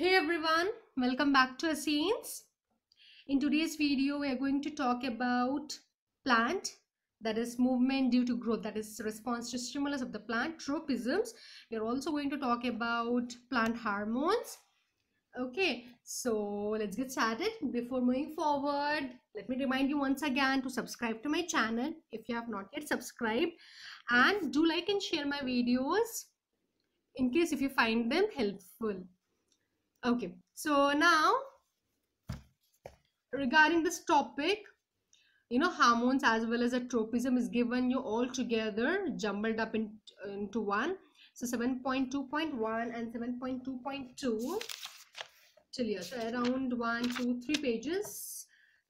Hey everyone, welcome back to Essenes. In today's video, we are going to talk about plant that is movement due to growth that is response to stimulus of the plant tropisms we are also going to talk about plant hormones okay so let's get started before moving forward let me remind you once again to subscribe to my channel if you have not yet subscribed and do like and share my videos in case if you find them helpful okay so now regarding this topic you know hormones as well as a tropism is given you all together jumbled up in, into one so 7.2.1 and 7.2.2 till here so around one two three pages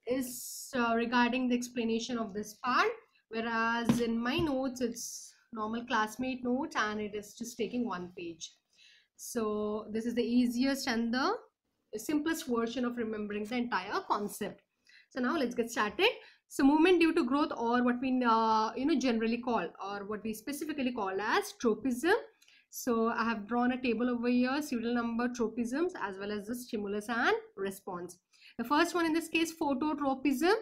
is uh, regarding the explanation of this part whereas in my notes it's normal classmate notes and it is just taking one page so this is the easiest and the simplest version of remembering the entire concept. So now let's get started. So movement due to growth or what we uh, you know generally call or what we specifically call as tropism. So I have drawn a table over here, serial number tropisms as well as the stimulus and response. The first one in this case phototropism.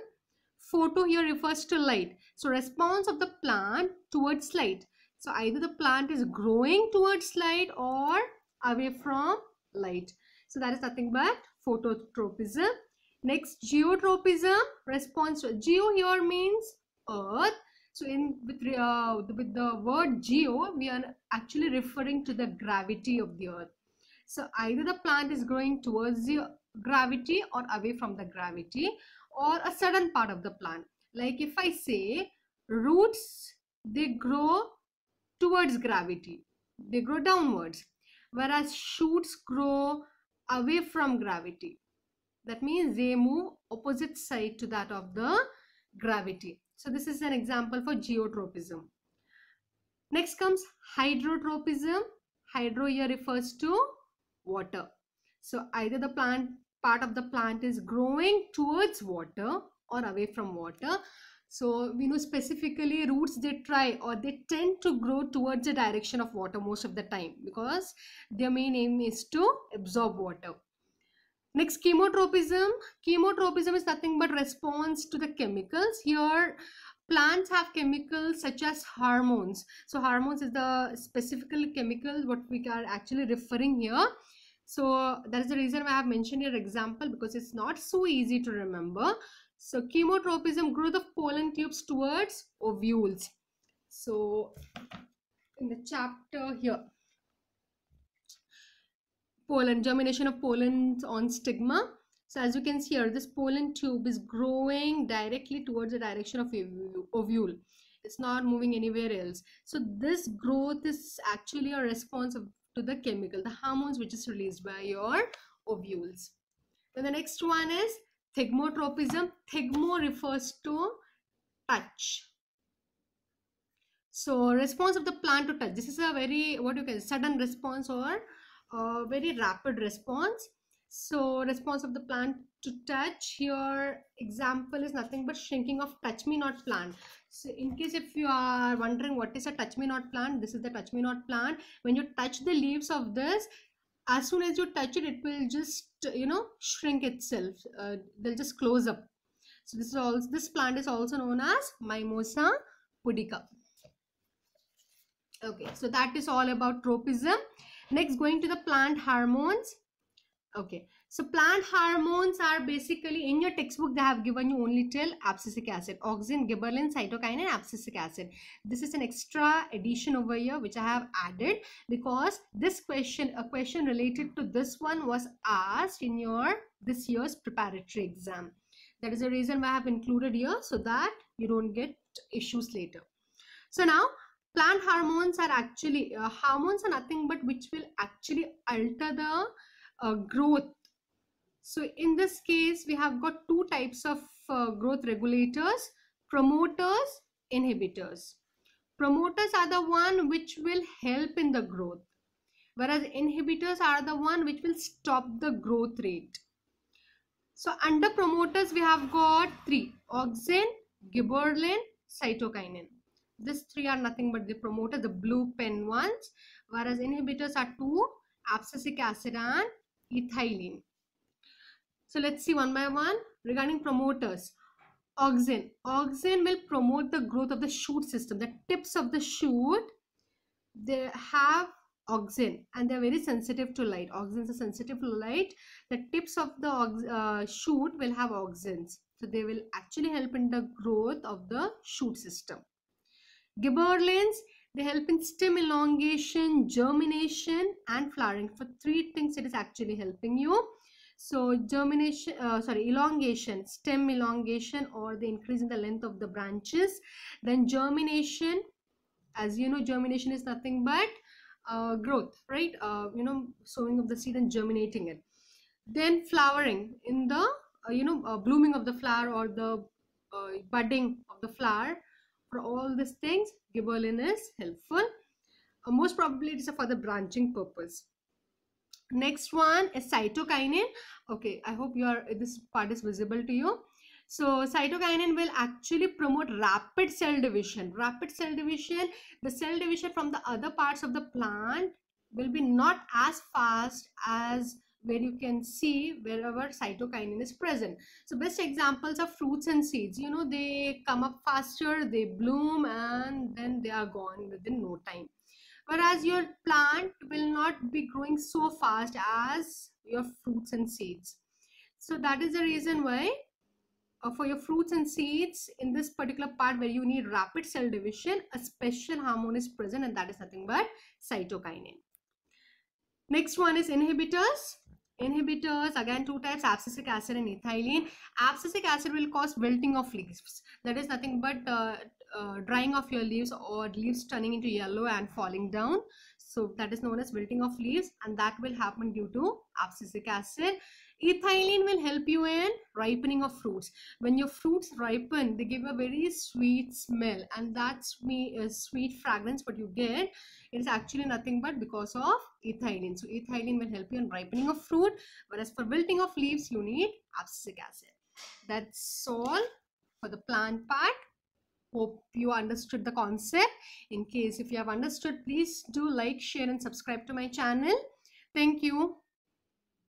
Photo here refers to light. So response of the plant towards light. So either the plant is growing towards light or away from light. So that is nothing but phototropism. Next, geotropism response. Geo here means earth. So in with, uh, with the word geo, we are actually referring to the gravity of the earth. So either the plant is growing towards the gravity or away from the gravity or a certain part of the plant. Like if I say roots, they grow towards gravity. They grow downwards whereas shoots grow away from gravity. That means they move opposite side to that of the gravity. So this is an example for geotropism. Next comes hydrotropism. Hydro here refers to water. So either the plant part of the plant is growing towards water or away from water so we know specifically roots they try or they tend to grow towards the direction of water most of the time because their main aim is to absorb water. Next chemotropism. Chemotropism is nothing but response to the chemicals. Here plants have chemicals such as hormones. So hormones is the specific chemical what we are actually referring here. So that is the reason why I have mentioned your example because it's not so easy to remember. So chemotropism growth of pollen tubes towards ovules. So in the chapter here, pollen, germination of pollen on stigma. So as you can see here, this pollen tube is growing directly towards the direction of ovule. It's not moving anywhere else. So this growth is actually a response of, to the chemical, the hormones which is released by your ovules. Then the next one is Thigmotropism, thigmo refers to touch. So response of the plant to touch. This is a very, what you can, sudden response or a very rapid response. So response of the plant to touch. Your example is nothing but shrinking of touch me not plant. So in case if you are wondering what is a touch me not plant, this is the touch me not plant. When you touch the leaves of this, as soon as you touch it it will just you know shrink itself uh, they'll just close up so this is also this plant is also known as mimosa pudica okay so that is all about tropism next going to the plant hormones Okay, so plant hormones are basically in your textbook they have given you only till abscisic acid, auxin, gibberellin, cytokine, and abscisic acid. This is an extra addition over here which I have added because this question, a question related to this one, was asked in your this year's preparatory exam. That is the reason why I have included here so that you don't get issues later. So now plant hormones are actually uh, hormones are nothing but which will actually alter the uh, growth. So in this case, we have got two types of uh, growth regulators, promoters, inhibitors. Promoters are the one which will help in the growth, whereas inhibitors are the one which will stop the growth rate. So under promoters, we have got three, auxin, gibberellin, cytokinin. These three are nothing but the promoters, the blue pen ones, whereas inhibitors are two, abscisic acid and ethylene. So let's see one by one regarding promoters. Auxin. Auxin will promote the growth of the shoot system. The tips of the shoot, they have auxin and they're very sensitive to light. Auxins are sensitive to light. The tips of the uh, shoot will have auxins. So they will actually help in the growth of the shoot system. Gibberellins they help in stem elongation, germination and flowering. For three things it is actually helping you. So germination, uh, sorry, elongation, stem elongation or the increase in the length of the branches. Then germination, as you know, germination is nothing but uh, growth, right? Uh, you know, sowing of the seed and germinating it. Then flowering in the, uh, you know, uh, blooming of the flower or the uh, budding of the flower for all these things, gibberellin is helpful. Uh, most probably it is for the branching purpose. Next one is cytokinin. Okay, I hope your this part is visible to you. So cytokinin will actually promote rapid cell division. Rapid cell division, the cell division from the other parts of the plant will be not as fast as where you can see wherever cytokinin is present. So best examples are fruits and seeds. You know, they come up faster, they bloom and then they are gone within no time. Whereas your plant will not be growing so fast as your fruits and seeds. So that is the reason why uh, for your fruits and seeds in this particular part where you need rapid cell division, a special hormone is present and that is nothing but cytokinin. Next one is inhibitors inhibitors again two types abscisic acid and ethylene abscisic acid will cause wilting of leaves that is nothing but uh, uh, drying of your leaves or leaves turning into yellow and falling down so that is known as wilting of leaves and that will happen due to abscisic acid Ethylene will help you in ripening of fruits. When your fruits ripen, they give a very sweet smell and a uh, sweet fragrance what you get is actually nothing but because of ethylene. So ethylene will help you in ripening of fruit whereas for wilting of leaves you need abscisic acid. That's all for the plant part hope you understood the concept in case if you have understood please do like share and subscribe to my channel thank you